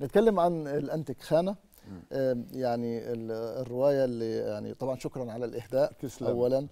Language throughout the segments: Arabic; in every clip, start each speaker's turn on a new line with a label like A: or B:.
A: نتكلم عن الانتك خانه يعني الروايه اللي يعني طبعا شكرا على الاهداء تسلم. اولا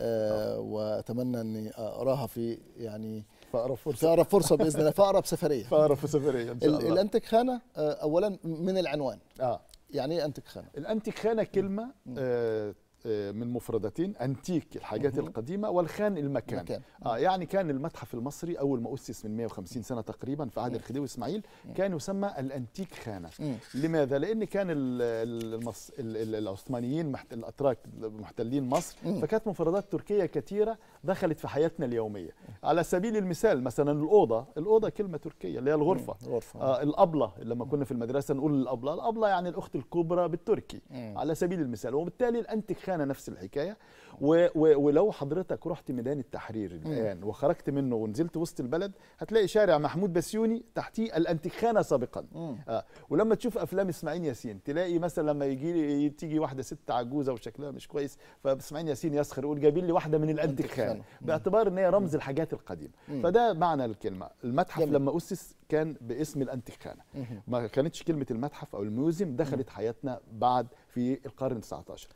A: آه واتمنى اني اقراها في يعني فأقرب فرصة فأقرب فرصة بإذن الله فأقرب سفرية فأقرب سفرية إن شاء الله الأنتك خانة آه، أولا من العنوان آه. يعني إيه أنتك خانة؟ الأنتك خانة كلمة آه
B: آه، من مفردتين انتيك الحاجات مم. القديمه والخان المكان مكان. آه يعني كان المتحف المصري اول ما اسس من 150 سنه تقريبا في عهد إيه. الخديوي اسماعيل إيه. كان يسمى الانتيك خانه مم. إيه. لماذا لان كان المص... العثمانيين محت... الاتراك محتلين مصر مم. فكانت مفردات تركيه كثيره دخلت في حياتنا اليوميه على سبيل المثال مثلا الاوضه الاوضه كلمه تركيه اللي هي الغرفه آه الابله لما كنا في المدرسه نقول الابله الابله يعني الاخت الكبرى بالتركي على سبيل المثال وبالتالي الانتيك خانة كان نفس الحكايه و و ولو حضرتك رحت ميدان التحرير الان وخرجت منه ونزلت وسط البلد هتلاقي شارع محمود بسيوني تحتيه الانتخانه سابقا آه ولما تشوف افلام اسماعيل ياسين تلاقي مثلا لما يجي لي تيجي واحده ست عجوزه وشكلها مش كويس فاسماعيل ياسين يسخر يقول جايبين لي واحده من الانتخانه باعتبار ان هي رمز الحاجات القديمه فده معنى الكلمه المتحف جميل. لما اسس كان باسم الانتخانه ما كانتش كلمه المتحف او الميوزيم دخلت حياتنا بعد في القرن 19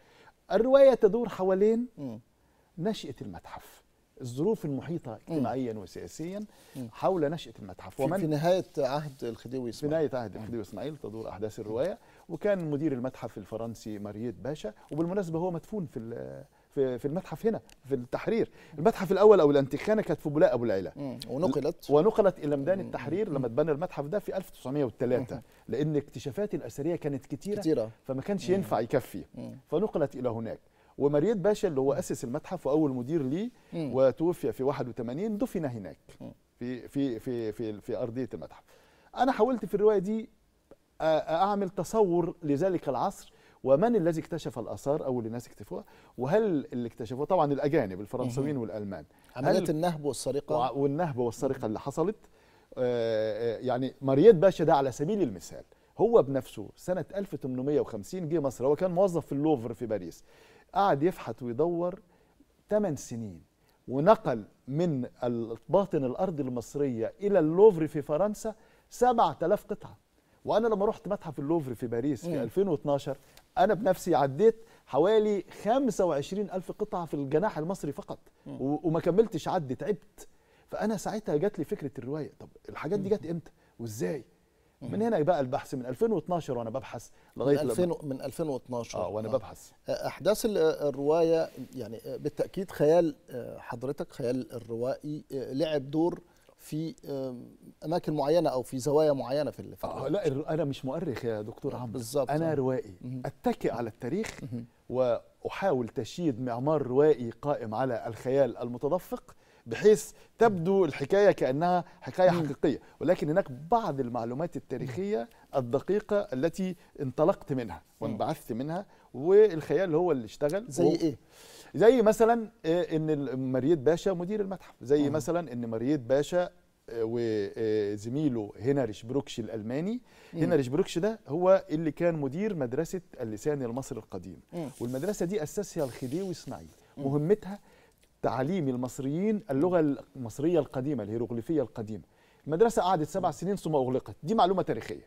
B: الرواية تدور حوالين نشأة المتحف الظروف المحيطة اجتماعيا وسياسيا حول نشأة المتحف ومن في نهاية عهد الخديوي إسماعيل في نهاية عهد الخديوي إسماعيل تدور أحداث الرواية وكان مدير المتحف الفرنسي مارييت باشا وبالمناسبة هو مدفون في في في المتحف هنا في التحرير المتحف الاول او الانتخانه كانت في بولاء ابو العلا ونقلت ونقلت الى ميدان التحرير لما اتبنى المتحف ده في 1903 لان اكتشافات الاثريه كانت كتيره, كتيرة. فما كانش ينفع يكفي فنقلت الى هناك ومريد باشا اللي هو اسس المتحف واول مدير ليه وتوفي في 81 دفن هناك في في في في, في ارضيه المتحف انا حاولت في الروايه دي اعمل تصور لذلك العصر ومن الذي اكتشف الاثار او اللي الناس اكتشفوها وهل اللي اكتشفوه طبعا الاجانب الفرنسويين والالمان عمليه النهب والسرقه والنهب والسرقه اللي حصلت آه، آه، يعني مريت باشا ده على سبيل المثال هو بنفسه سنة 1850 جه مصر هو كان موظف في اللوفر في باريس قعد يفحت ويدور 8 سنين ونقل من باطن الأرض المصرية إلى اللوفر في فرنسا 7000 قطعة وانا لما رحت متحف اللوفر في باريس في 2012 انا بنفسي عديت حوالي 25 ألف قطعة في الجناح المصري فقط وما كملتش عدي تعبت فأنا ساعتها جات لي فكرة الرواية طب الحاجات دي جت إمتى وإزاي من هنا بقى البحث
A: من 2012 وانا ببحث لغايه من 2000 من 2012 اه وانا آه. ببحث آه، احداث آه، الروايه يعني بالتاكيد خيال حضرتك خيال الروائي لعب دور في اماكن معينه او في زوايا معينه في آه لا
B: انا مش مؤرخ يا دكتور عمرو بالظبط انا روائي اتكئ على التاريخ واحاول تشييد معمار روائي قائم على الخيال المتدفق بحيث تبدو الحكايه كانها حكايه حقيقيه ولكن هناك بعض المعلومات التاريخيه الدقيقه التي انطلقت منها وانبعثت منها والخيال هو اللي اشتغل زي ايه زي مثلا آه، ان مريد باشا مدير المتحف زي مثلا ان مريد باشا آه، وزميله آه، هنريش بروكش الالماني مم. هنريش بروكش ده هو اللي كان مدير مدرسه اللسان المصري القديم مم. والمدرسه دي اسسها الخديوي اسماعيل مهمتها تعليم المصريين اللغه المصريه القديمه الهيروغليفيه القديمه المدرسه قعدت سبع سنين ثم اغلقت دي معلومه تاريخيه